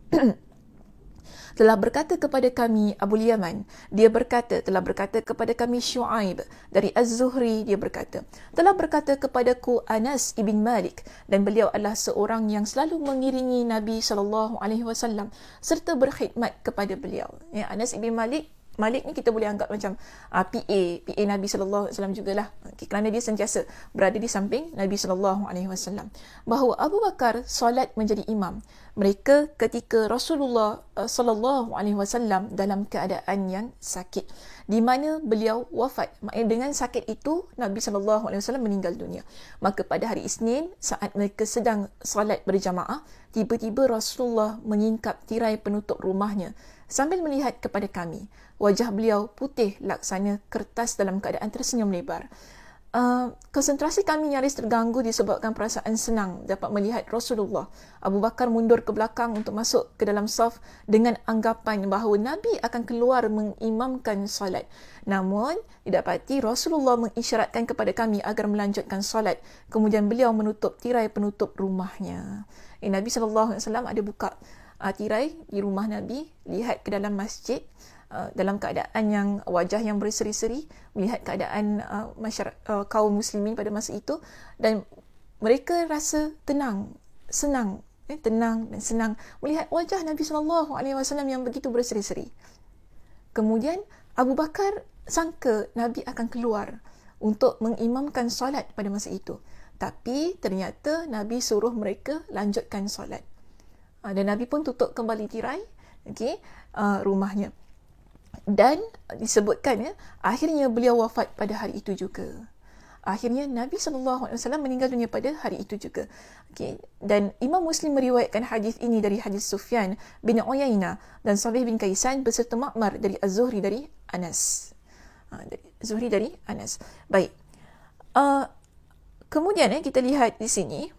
Speaker 1: telah berkata kepada kami Abu Yaman. Dia berkata, telah berkata kepada kami Shu'aib dari Az-Zuhri. Dia berkata, telah berkata kepadaku Anas ibn Malik dan beliau adalah seorang yang selalu mengiringi Nabi SAW serta berkhidmat kepada beliau. Ya, Anas ibn Malik Malik ni kita boleh anggap macam uh, ah, PA, PA Nabi sallallahu alaihi wasallam jugalah. Okay, kerana dia sentiasa berada di samping Nabi sallallahu alaihi wasallam. Bahawa Abu Bakar solat menjadi imam. Mereka ketika Rasulullah eh, sallallahu alaihi wasallam dalam keadaan yang sakit di mana beliau wafat. Maknanya eh, dengan sakit itu Nabi sallallahu alaihi wasallam meninggal dunia. Maka pada hari Isnin saat mereka sedang solat berjamaah, tiba-tiba Rasulullah menyingkap tirai penutup rumahnya sambil melihat kepada kami. Wajah beliau putih laksana kertas dalam keadaan tersenyum lebar. Uh, konsentrasi kami nyaris terganggu disebabkan perasaan senang dapat melihat Rasulullah. Abu Bakar mundur ke belakang untuk masuk ke dalam saf dengan anggapan bahawa Nabi akan keluar mengimamkan solat. Namun, didapati Rasulullah mengisyaratkan kepada kami agar melanjutkan solat. Kemudian beliau menutup tirai penutup rumahnya. Eh, Nabi SAW ada buka uh, tirai di rumah Nabi, lihat ke dalam masjid uh, dalam keadaan yang wajah yang berseri-seri, melihat keadaan uh, ah, masyarakat uh, kaum muslimin pada masa itu dan mereka rasa tenang, senang, eh, tenang dan senang melihat wajah Nabi sallallahu yang begitu berseri-seri. Kemudian Abu Bakar sangka Nabi akan keluar untuk mengimamkan solat pada masa itu. Tapi ternyata Nabi suruh mereka lanjutkan solat. Ah, dan Nabi pun tutup kembali tirai okay, ah, rumahnya dan disebutkan ya akhirnya beliau wafat pada hari itu juga akhirnya Nabi saw meninggal dunia pada hari itu juga okay. dan Imam Muslim meriwayatkan hadis ini dari hadis Sufyan bin Uyainah dan Sabih bin Kaisan berserta makmar dari Az-Zuhri dari Anas uh, ah, Zuhri dari Anas baik uh, kemudian eh, kita lihat di sini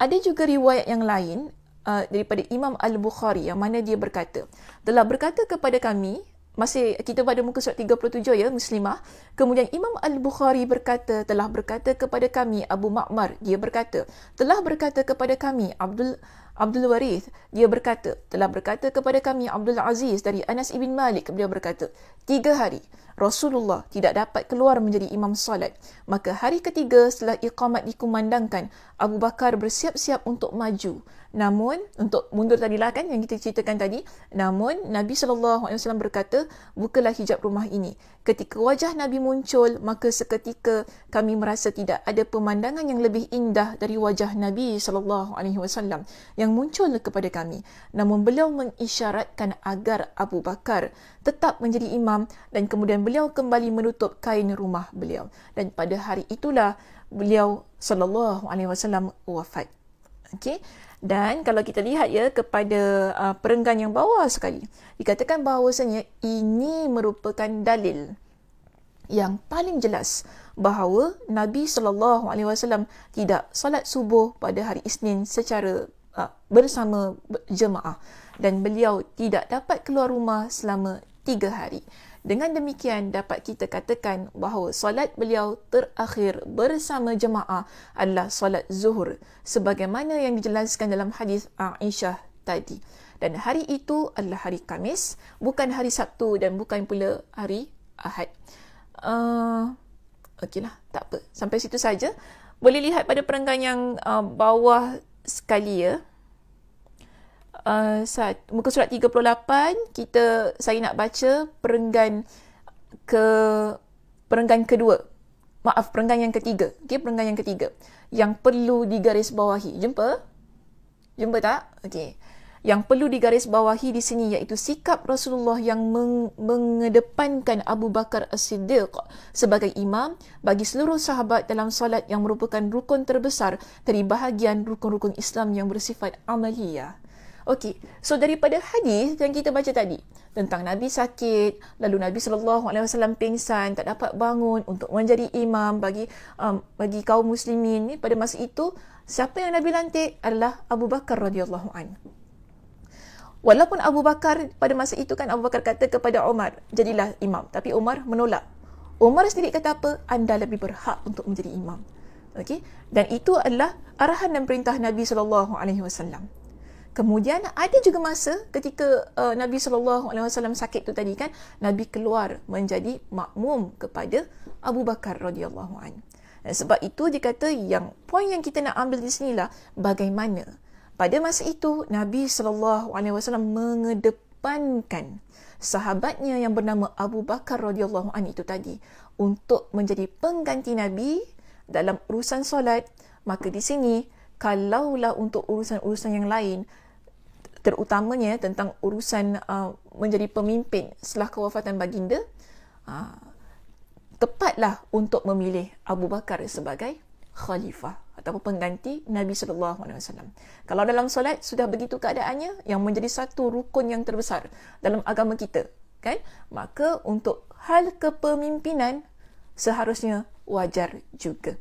Speaker 1: ada juga riwayat yang lain uh, daripada Imam Al-Bukhari yang mana dia berkata, telah berkata kepada kami, masih kita pada muka surat 37 ya muslimah kemudian imam al-bukhari berkata telah berkata kepada kami abu ma'mar dia berkata telah berkata kepada kami abdul Abdul Warith, dia berkata, telah berkata kepada kami Abdul Aziz dari Anas ibn Malik, beliau berkata, tiga hari, Rasulullah tidak dapat keluar menjadi imam salat. Maka hari ketiga setelah iqamat dikumandangkan, Abu Bakar bersiap-siap untuk maju. Namun untuk mundur tadilah kan yang kita ceritakan tadi, namun Nabi sallallahu alaihi wasallam berkata, bukalah hijab rumah ini. Ketika wajah Nabi muncul, maka seketika kami merasa tidak ada pemandangan yang lebih indah dari wajah Nabi sallallahu alaihi wasallam yang muncul kepada kami. Namun beliau mengisyaratkan agar Abu Bakar tetap menjadi imam dan kemudian beliau kembali menutup kain rumah beliau. Dan pada hari itulah beliau sallallahu alaihi wasallam wafat. Okey. Dan kalau kita lihat ya kepada uh, perenggan yang bawah sekali, dikatakan bahawasanya ini merupakan dalil yang paling jelas bahawa Nabi sallallahu alaihi wasallam tidak salat subuh pada hari Isnin secara uh, bersama jemaah dan beliau tidak dapat keluar rumah selama tiga hari. Dengan demikian dapat kita katakan bahawa solat beliau terakhir bersama jemaah adalah solat zuhur sebagaimana yang dijelaskan dalam hadis Aisyah tadi. Dan hari itu adalah hari Kamis, bukan hari Sabtu dan bukan pula hari Ahad. Uh, okeylah, tak apa. Sampai situ saja. Boleh lihat pada perenggan yang uh, bawah sekali ya. Uh, uh, saat muka surat 38 kita saya nak baca perenggan ke perenggan kedua. Maaf, perenggan yang ketiga. Okey, perenggan yang ketiga. Yang perlu digaris bawahi, Jumpa? Jumpa tak? Okey. Yang perlu digaris bawahi di sini iaitu sikap Rasulullah yang meng- mengedepankan Abu Bakar As-Siddiq sebagai imam bagi seluruh sahabat dalam solat yang merupakan rukun terbesar dari bahagian rukun-rukun Islam yang bersifat amaliyah. Okey, so daripada hadis yang kita baca tadi tentang Nabi sakit, lalu Nabi sallallahu alaihi wasallam pingsan, tak dapat bangun untuk menjadi imam bagi um, bagi kaum muslimin ni pada masa itu, siapa yang Nabi lantik adalah Abu Bakar radhiyallahu an. Walaupun Abu Bakar pada masa itu kan Abu Bakar kata kepada Umar, jadilah imam. Tapi Umar menolak. Umar sendiri kata apa? Anda lebih berhak untuk menjadi imam. Okey. Dan itu adalah arahan dan perintah Nabi sallallahu alaihi wasallam. Kemudian ada juga masa ketika uh, Nabi sallallahu alaihi wasallam sakit tu tadi kan, Nabi keluar menjadi makmum kepada Abu Bakar radhiyallahu an. Dan eh, sebab itu dia kata yang poin yang kita nak ambil di sini lah bagaimana pada masa itu Nabi sallallahu alaihi wasallam mengedepankan sahabatnya yang bernama Abu Bakar radhiyallahu an itu tadi untuk menjadi pengganti Nabi dalam urusan solat. Maka di sini kalaulah untuk urusan-urusan yang lain terutamanya tentang urusan uh, menjadi pemimpin setelah kewafatan baginda uh, tepatlah untuk memilih Abu Bakar sebagai khalifah atau pengganti Nabi sallallahu alaihi wasallam. Kalau dalam solat sudah begitu keadaannya yang menjadi satu rukun yang terbesar dalam agama kita, kan? Maka untuk hal kepemimpinan seharusnya wajar juga.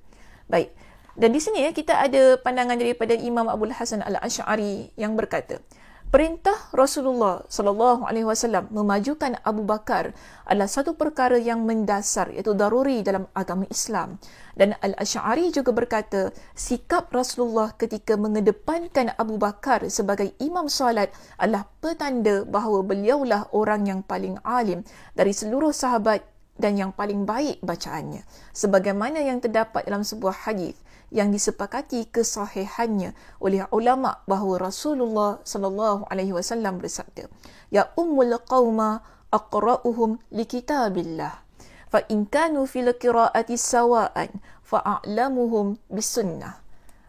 Speaker 1: Baik. Dan di sini ya kita ada pandangan daripada Imam Abdul Hasan Al-Asy'ari yang berkata, Perintah Rasulullah sallallahu alaihi wasallam memajukan Abu Bakar adalah satu perkara yang mendasar iaitu daruri dalam agama Islam. Dan Al-Asy'ari juga berkata, sikap Rasulullah ketika mengedepankan Abu Bakar sebagai imam solat adalah petanda bahawa beliaulah orang yang paling alim dari seluruh sahabat dan yang paling baik bacaannya. Sebagaimana yang terdapat dalam sebuah hadis, yang disepakati kesahihannya oleh ulama bahawa Rasulullah sallallahu alaihi wasallam bersabda ya ummul qauma aqra'uhum likitabillah fa in kanu fil qira'ati sawa'an fa a'lamuhum bisunnah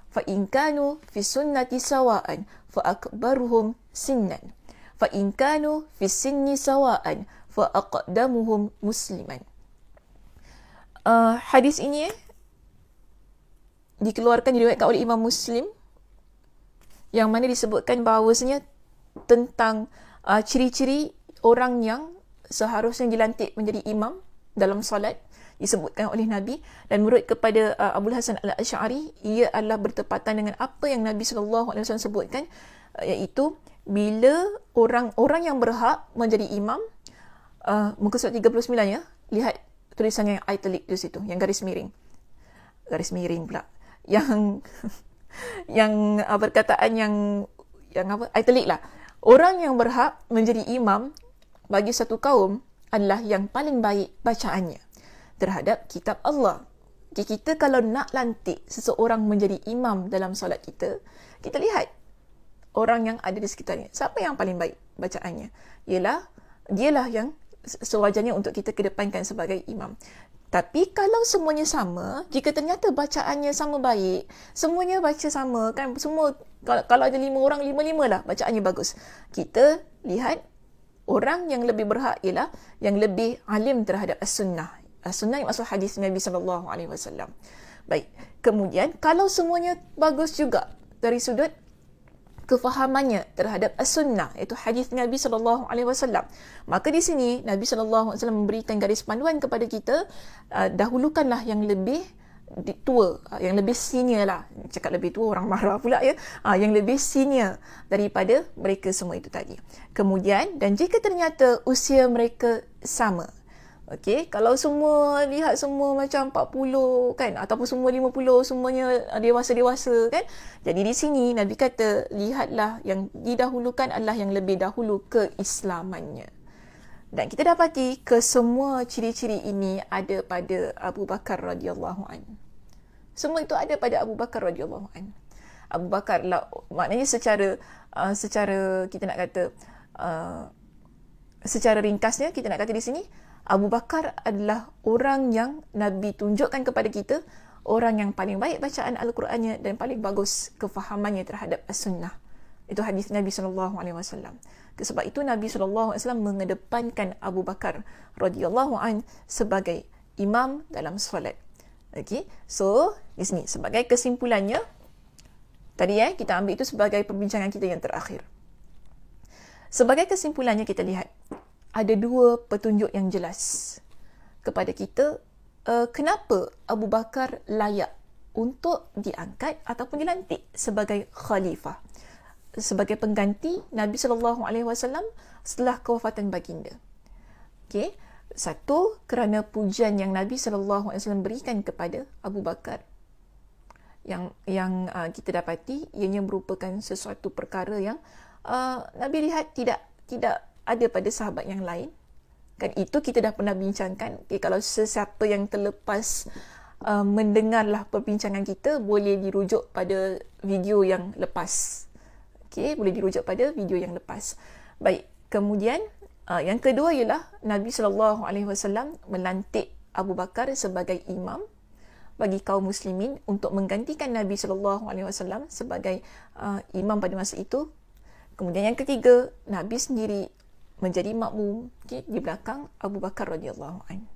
Speaker 1: fa in kanu fi sunnati sawa'an fa akbaruhum sinnan fa in kanu fi sinni sawa'an fa aqdamuhum musliman uh, hadis ini dikeluarkan diriwayatkan oleh Imam Muslim yang mana disebutkan bahawasanya tentang uh, ciri-ciri orang yang seharusnya dilantik menjadi imam dalam solat disebutkan oleh Nabi dan menurut kepada uh, Abdul Hasan Al-Asy'ari ia adalah bertepatan dengan apa yang Nabi sallallahu alaihi wasallam sebutkan uh, iaitu bila orang-orang yang berhak menjadi imam uh, muka surat 39 ya lihat tulisan yang italic di situ yang garis miring garis miring pula yang yang uh, perkataan yang yang apa italik lah orang yang berhak menjadi imam bagi satu kaum adalah yang paling baik bacaannya terhadap kitab Allah jadi kita kalau nak lantik seseorang menjadi imam dalam solat kita kita lihat orang yang ada di sekitarnya siapa yang paling baik bacaannya ialah dialah yang sewajarnya untuk kita kedepankan sebagai imam tapi kalau semuanya sama, jika ternyata bacaannya sama baik, semuanya baca sama kan, semua kalau, kalau ada lima orang, lima-lima lah bacaannya bagus. Kita lihat orang yang lebih berhak ialah yang lebih alim terhadap as-sunnah. As-sunnah yang maksud hadis Nabi SAW. Baik, kemudian kalau semuanya bagus juga dari sudut kefahamannya terhadap as-sunnah iaitu hadis Nabi sallallahu alaihi wasallam. Maka di sini Nabi sallallahu alaihi wasallam memberikan garis panduan kepada kita uh, dahulukanlah yang lebih tua uh, yang lebih senior lah cakap lebih tua orang marah pula ya uh, yang lebih senior daripada mereka semua itu tadi kemudian dan jika ternyata usia mereka sama Okay, kalau semua lihat semua macam 40 kan ataupun semua 50 semuanya uh, dewasa-dewasa kan jadi di sini Nabi kata lihatlah yang didahulukan adalah yang lebih dahulu keislamannya dan kita dapati kesemua ciri-ciri ini ada pada Abu Bakar radhiyallahu an. Semua itu ada pada Abu Bakar radhiyallahu an. Abu Bakar lah maknanya secara uh, secara kita nak kata uh, secara ringkasnya kita nak kata di sini Abu Bakar adalah orang yang Nabi tunjukkan kepada kita orang yang paling baik bacaan Al-Qurannya dan paling bagus kefahamannya terhadap As-Sunnah. Itu hadis Nabi sallallahu alaihi wasallam. Sebab itu Nabi sallallahu alaihi wasallam mengedepankan Abu Bakar radhiyallahu an sebagai imam dalam solat. Okey. So, di sini sebagai kesimpulannya tadi eh kita ambil itu sebagai perbincangan kita yang terakhir. Sebagai kesimpulannya kita lihat ada dua petunjuk yang jelas kepada kita uh, kenapa Abu Bakar layak untuk diangkat ataupun dilantik sebagai khalifah sebagai pengganti Nabi sallallahu alaihi wasallam setelah kewafatan baginda. Okey, satu kerana pujian yang Nabi sallallahu alaihi wasallam berikan kepada Abu Bakar yang yang uh, kita dapati ianya merupakan sesuatu perkara yang uh, Nabi lihat tidak tidak ada pada sahabat yang lain kan itu kita dah pernah bincangkan okay, kalau sesiapa yang terlepas uh, mendengarlah perbincangan kita boleh dirujuk pada video yang lepas Okay, boleh dirujuk pada video yang lepas baik kemudian uh, yang kedua ialah Nabi saw melantik Abu Bakar sebagai imam bagi kaum muslimin untuk menggantikan Nabi sallallahu alaihi wasallam sebagai uh, imam pada masa itu kemudian yang ketiga Nabi sendiri menjadi makmum okay, di belakang Abu Bakar radhiyallahu an.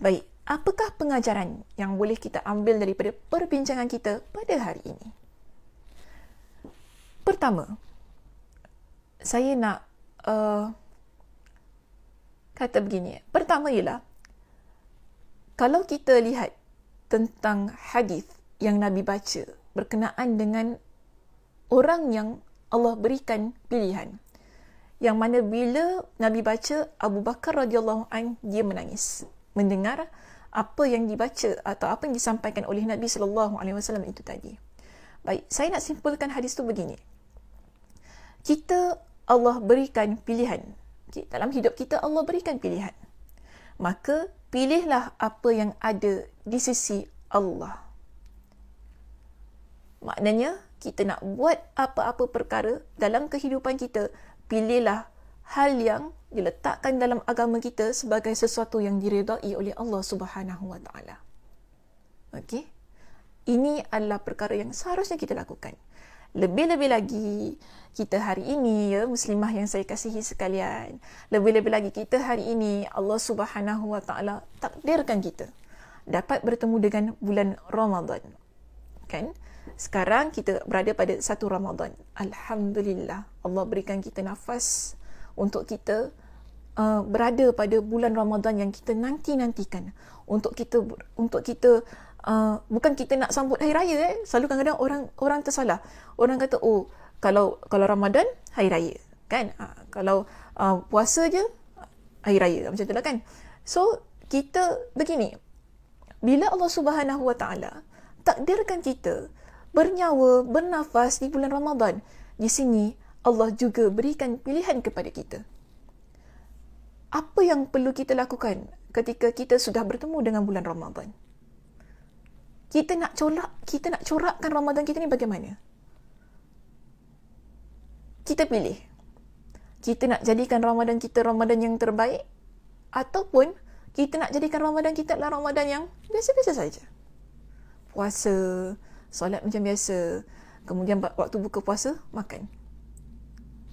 Speaker 1: Baik, apakah pengajaran yang boleh kita ambil daripada perbincangan kita pada hari ini? Pertama, saya nak uh, kata begini. Pertama ialah kalau kita lihat tentang hadis yang Nabi baca berkenaan dengan orang yang Allah berikan pilihan yang mana bila Nabi baca Abu Bakar radhiyallahu an dia menangis mendengar apa yang dibaca atau apa yang disampaikan oleh Nabi sallallahu alaihi wasallam itu tadi. Baik, saya nak simpulkan hadis tu begini. Kita Allah berikan pilihan. Okay, dalam hidup kita Allah berikan pilihan. Maka pilihlah apa yang ada di sisi Allah. Maknanya kita nak buat apa-apa perkara dalam kehidupan kita, pilihlah hal yang diletakkan dalam agama kita sebagai sesuatu yang diredai oleh Allah Subhanahu Wa Taala. Okey. Ini adalah perkara yang seharusnya kita lakukan. Lebih-lebih lagi kita hari ini ya muslimah yang saya kasihi sekalian. Lebih-lebih lagi kita hari ini Allah Subhanahu Wa Taala takdirkan kita dapat bertemu dengan bulan Ramadan. Kan? sekarang kita berada pada satu Ramadhan, Alhamdulillah Allah berikan kita nafas untuk kita uh, berada pada bulan Ramadhan yang kita nanti-nantikan untuk kita untuk kita uh, bukan kita nak sambut hari raya eh. Selalu kadang-kadang orang orang tersalah. Orang kata oh kalau kalau Ramadhan hari raya kan? Uh, kalau uh, puasa je hari raya macam itulah kan. So kita begini bila Allah Subhanahu Wa Taala takdirkan kita bernyawa, bernafas di bulan Ramadan. Di sini, Allah juga berikan pilihan kepada kita. Apa yang perlu kita lakukan ketika kita sudah bertemu dengan bulan Ramadan? Kita nak corak, kita nak corakkan Ramadan kita ni bagaimana? Kita pilih. Kita nak jadikan Ramadan kita Ramadan yang terbaik ataupun kita nak jadikan Ramadan kita adalah Ramadan yang biasa-biasa saja. Puasa, solat macam biasa kemudian waktu buka puasa makan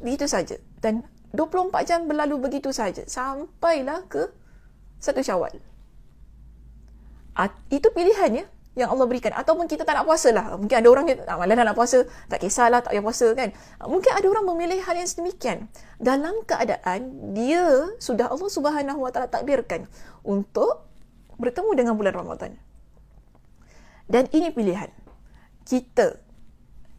Speaker 1: begitu saja dan 24 jam berlalu begitu saja sampailah ke satu syawal itu pilihannya yang Allah berikan ataupun kita tak nak puasa lah mungkin ada orang yang ah, malah nak puasa tak kisahlah tak payah puasa kan ah, mungkin ada orang memilih hal yang sedemikian dalam keadaan dia sudah Allah subhanahu wa ta'ala takdirkan untuk bertemu dengan bulan Ramadan dan ini pilihan kita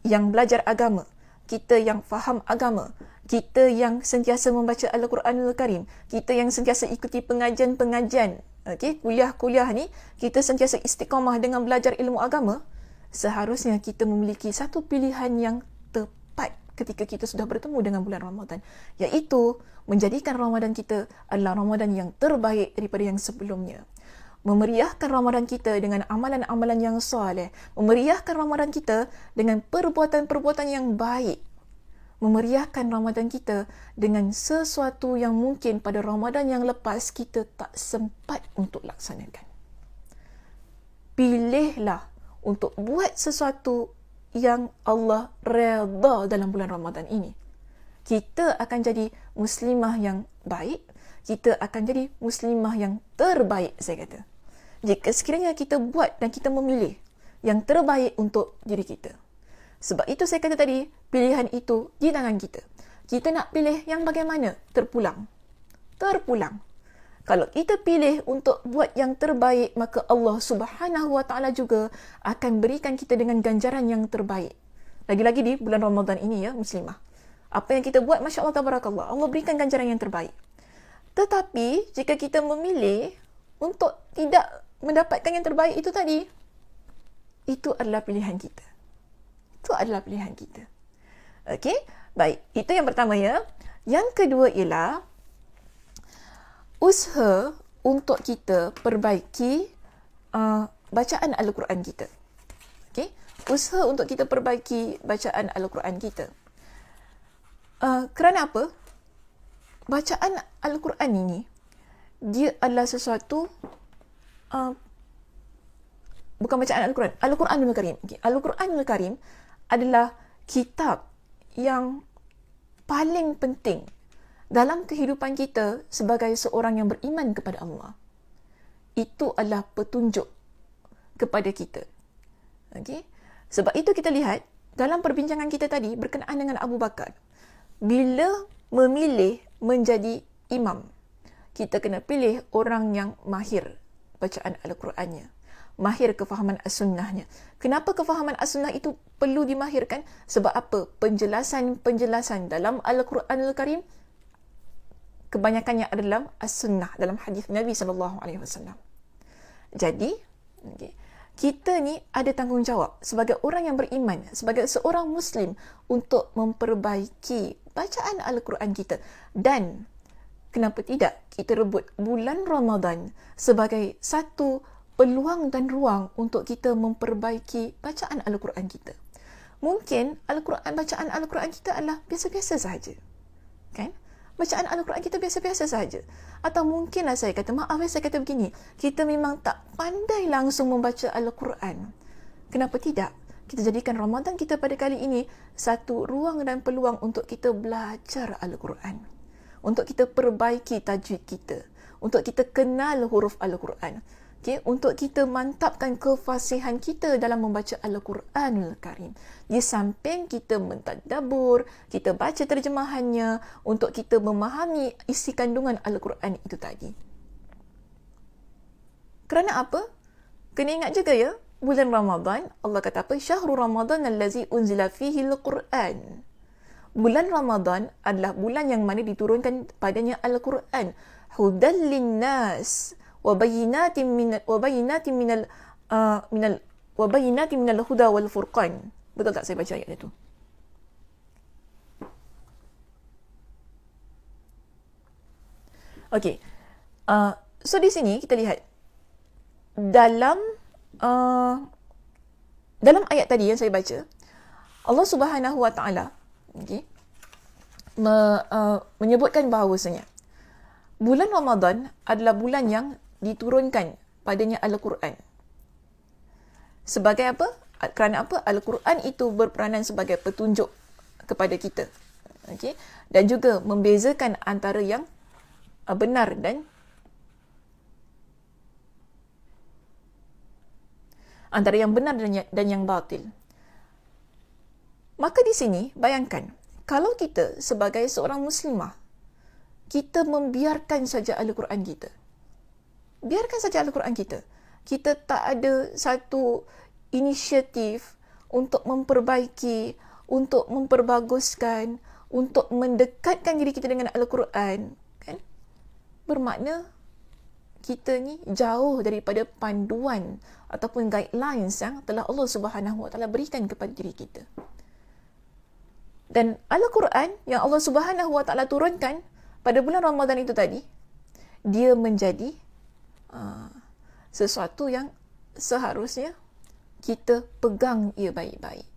Speaker 1: yang belajar agama, kita yang faham agama, kita yang sentiasa membaca Al-Quranul Karim, kita yang sentiasa ikuti pengajian-pengajian, okay, kuliah-kuliah ni, kita sentiasa istiqamah dengan belajar ilmu agama, seharusnya kita memiliki satu pilihan yang tepat ketika kita sudah bertemu dengan bulan Ramadan, iaitu menjadikan Ramadan kita adalah Ramadan yang terbaik daripada yang sebelumnya memeriahkan Ramadan kita dengan amalan-amalan yang soleh, memeriahkan Ramadan kita dengan perbuatan-perbuatan yang baik, memeriahkan Ramadan kita dengan sesuatu yang mungkin pada Ramadan yang lepas kita tak sempat untuk laksanakan. Pilihlah untuk buat sesuatu yang Allah redha dalam bulan Ramadan ini. Kita akan jadi muslimah yang baik, kita akan jadi muslimah yang terbaik saya kata jika sekiranya kita buat dan kita memilih yang terbaik untuk diri kita. Sebab itu saya kata tadi, pilihan itu di tangan kita. Kita nak pilih yang bagaimana? Terpulang. Terpulang. Kalau kita pilih untuk buat yang terbaik, maka Allah Subhanahu Wa Taala juga akan berikan kita dengan ganjaran yang terbaik. Lagi-lagi di bulan Ramadan ini ya, muslimah. Apa yang kita buat, Masya Allah, Tabarakallah. Allah berikan ganjaran yang terbaik. Tetapi, jika kita memilih untuk tidak mendapatkan yang terbaik itu tadi itu adalah pilihan kita itu adalah pilihan kita okey baik itu yang pertama ya yang kedua ialah usaha untuk kita perbaiki uh, bacaan al-Quran kita okey usaha untuk kita perbaiki bacaan al-Quran kita uh, kerana apa bacaan al-Quran ini dia adalah sesuatu Ehm, bukan bacaan Al-Quran. Al-Quranul Karim. Okay. Al-Quranul Karim adalah kitab yang paling penting dalam kehidupan kita sebagai seorang yang beriman kepada Allah. Itu adalah petunjuk kepada kita. Okey. Sebab itu kita lihat dalam perbincangan kita tadi berkenaan dengan Abu Bakar. Bila memilih menjadi imam, kita kena pilih orang yang mahir bacaan Al-Qurannya, mahir kefahaman As-Sunnahnya. Kenapa kefahaman As-Sunnah itu perlu dimahirkan? Sebab apa? Penjelasan-penjelasan dalam Al-Quran Al-Karim kebanyakannya adalah As-Sunnah dalam hadis Nabi sallallahu alaihi wasallam. Jadi, kita ni ada tanggungjawab sebagai orang yang beriman, sebagai seorang muslim untuk memperbaiki bacaan Al-Quran kita dan kenapa tidak kita rebut bulan Ramadan sebagai satu peluang dan ruang untuk kita memperbaiki bacaan Al-Quran kita. Mungkin Al-Quran bacaan Al-Quran kita adalah biasa-biasa sahaja. Kan? Bacaan Al-Quran kita biasa-biasa saja, Atau mungkinlah saya kata, maaf eh, saya kata begini, kita memang tak pandai langsung membaca Al-Quran. Kenapa tidak? Kita jadikan Ramadan kita pada kali ini satu ruang dan peluang untuk kita belajar Al-Quran untuk kita perbaiki tajwid kita, untuk kita kenal huruf Al-Quran, okay? untuk kita mantapkan kefasihan kita dalam membaca Al-Quranul Karim. Di samping kita mentadabur, kita baca terjemahannya untuk kita memahami isi kandungan Al-Quran itu tadi. Kerana apa? Kena ingat juga ya, bulan Ramadan, Allah kata apa? Syahrul Ramadan allazi unzila fihi Al-Quran. Al-Quran bulan Ramadan adalah bulan yang mana diturunkan padanya Al-Quran. Hudal linnas wabayinatin minal wabayinatin minal uh, minal wabayinatin minal huda wal furqan. Betul tak saya baca ayat itu? Okay, Uh, so di sini kita lihat dalam uh, dalam ayat tadi yang saya baca Allah Subhanahu Wa Taala okay, me, uh, menyebutkan bahawasanya bulan Ramadan adalah bulan yang diturunkan padanya Al-Quran. Sebagai apa? Kerana apa? Al-Quran itu berperanan sebagai petunjuk kepada kita. Okay? Dan juga membezakan antara yang uh, benar dan antara yang benar dan yang, dan yang batil. Maka di sini, bayangkan, kalau kita sebagai seorang muslimah, kita membiarkan saja Al-Quran kita. Biarkan saja Al-Quran kita. Kita tak ada satu inisiatif untuk memperbaiki, untuk memperbaguskan, untuk mendekatkan diri kita dengan Al-Quran. Kan? Bermakna kita ni jauh daripada panduan ataupun guidelines yang telah Allah Subhanahu Wa berikan kepada diri kita. Dan Al-Quran yang Allah Subhanahu Wa turunkan pada bulan Ramadan itu tadi, dia menjadi uh, sesuatu yang seharusnya kita pegang ia baik-baik.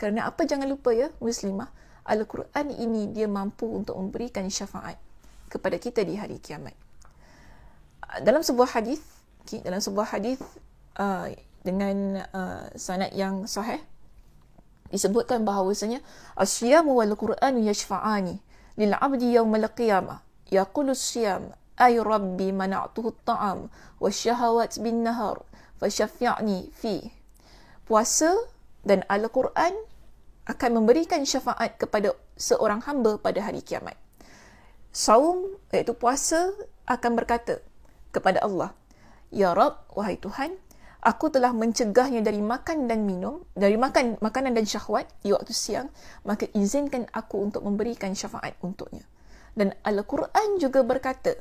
Speaker 1: Kerana apa jangan lupa ya muslimah, Al-Quran ini dia mampu untuk memberikan syafaat kepada kita di hari kiamat. Dalam sebuah hadis, okay, dalam sebuah hadis uh, dengan uh, sanad yang sahih disebutkan bahawasanya asyamu wal quran yashfa'ani lil abdi yawm al qiyamah yaqulu asyam ay rabbi mana'tuhu ta'am wa syahawat bin nahar fashafi'ni fi puasa dan al-Quran akan memberikan syafaat kepada seorang hamba pada hari kiamat. Saum iaitu puasa akan berkata kepada Allah, Ya Rab, wahai Tuhan, aku telah mencegahnya dari makan dan minum, dari makan makanan dan syahwat di waktu siang, maka izinkan aku untuk memberikan syafaat untuknya. Dan Al-Quran juga berkata,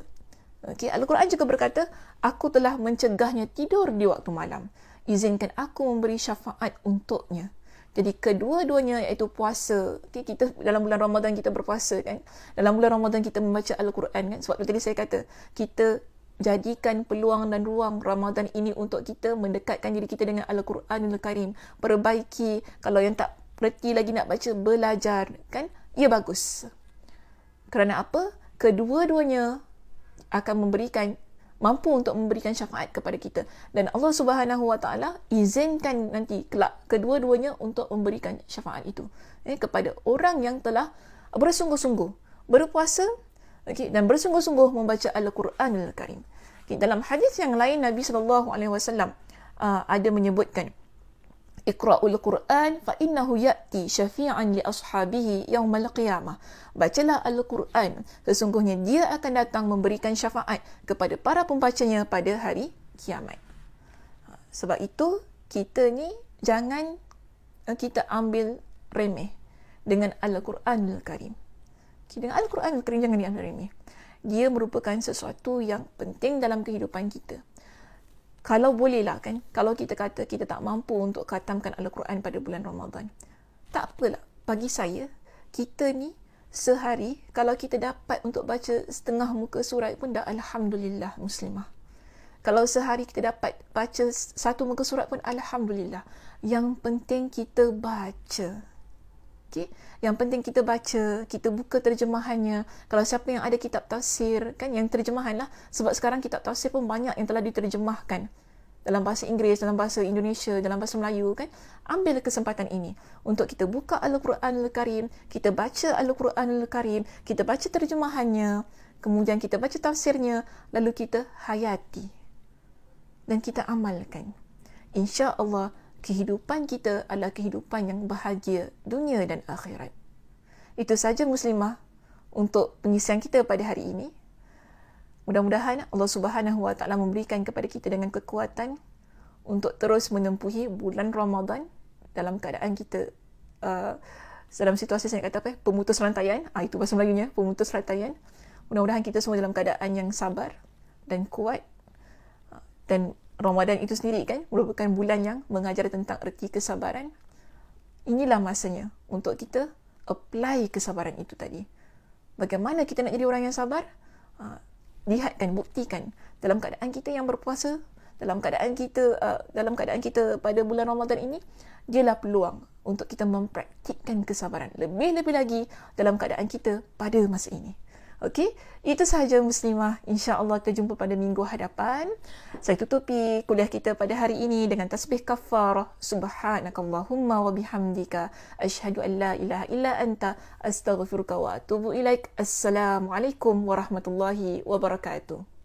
Speaker 1: okay, Al-Quran juga berkata, aku telah mencegahnya tidur di waktu malam. Izinkan aku memberi syafaat untuknya. Jadi kedua-duanya iaitu puasa. Okay, kita dalam bulan Ramadan kita berpuasa kan. Dalam bulan Ramadan kita membaca Al-Quran kan. Sebab tadi saya kata, kita jadikan peluang dan ruang Ramadan ini untuk kita mendekatkan diri kita dengan Al-Quran dan Al-Karim. Perbaiki kalau yang tak reti lagi nak baca, belajar. kan? Ia ya, bagus. Kerana apa? Kedua-duanya akan memberikan mampu untuk memberikan syafaat kepada kita dan Allah Subhanahu Wa Taala izinkan nanti kelak kedua-duanya untuk memberikan syafaat itu eh, kepada orang yang telah bersungguh-sungguh berpuasa okay, dan bersungguh-sungguh membaca Al-Quranul Karim. Okay, dalam hadis yang lain Nabi sallallahu alaihi wasallam uh, ada menyebutkan Iqra'ul Quran fa innahu ya'ti syafi'an li ashabihi yaumal qiyamah. Bacalah Al-Quran, sesungguhnya dia akan datang memberikan syafaat kepada para pembacanya pada hari kiamat. Ha, sebab itu kita ni jangan eh, kita ambil remeh dengan Al-Quranul Karim. Kita dengan Al-Quranul Karim jangan diambil remeh dia merupakan sesuatu yang penting dalam kehidupan kita. Kalau bolehlah kan, kalau kita kata kita tak mampu untuk khatamkan Al-Quran pada bulan Ramadan. Tak apalah, bagi saya, kita ni sehari kalau kita dapat untuk baca setengah muka surat pun dah Alhamdulillah Muslimah. Kalau sehari kita dapat baca satu muka surat pun Alhamdulillah. Yang penting kita baca. Okay? Yang penting kita baca, kita buka terjemahannya. Kalau siapa yang ada kitab tafsir, kan yang terjemahan lah. Sebab sekarang kitab tafsir pun banyak yang telah diterjemahkan. Dalam bahasa Inggeris, dalam bahasa Indonesia, dalam bahasa Melayu kan. Ambil kesempatan ini untuk kita buka Al-Quran Al-Karim, kita baca Al-Quran Al-Karim, kita baca terjemahannya, kemudian kita baca tafsirnya, lalu kita hayati dan kita amalkan. Insya-Allah kehidupan kita adalah kehidupan yang bahagia dunia dan akhirat. Itu saja muslimah untuk pengisian kita pada hari ini. Mudah-mudahan Allah Subhanahu Wa Taala memberikan kepada kita dengan kekuatan untuk terus menempuhi bulan Ramadan dalam keadaan kita uh, dalam situasi saya kata apa? Eh, pemutus rantaian. Ah itu bahasa Melayunya, pemutus rantaian. Mudah-mudahan kita semua dalam keadaan yang sabar dan kuat uh, dan Ramadan itu sendiri kan merupakan bulan yang mengajar tentang erti kesabaran. Inilah masanya untuk kita apply kesabaran itu tadi. Bagaimana kita nak jadi orang yang sabar? Ha, lihatkan, buktikan dalam keadaan kita yang berpuasa, dalam keadaan kita ha, dalam keadaan kita pada bulan Ramadan ini, dialah peluang untuk kita mempraktikkan kesabaran lebih-lebih lagi dalam keadaan kita pada masa ini. Okey, itu sahaja muslimah. Insya-Allah kita jumpa pada minggu hadapan. Saya tutupi kuliah kita pada hari ini dengan tasbih kafarah. Subhanakallahumma wa bihamdika asyhadu an la ilaha illa anta astaghfiruka wa atubu ilaik. Assalamualaikum warahmatullahi wabarakatuh.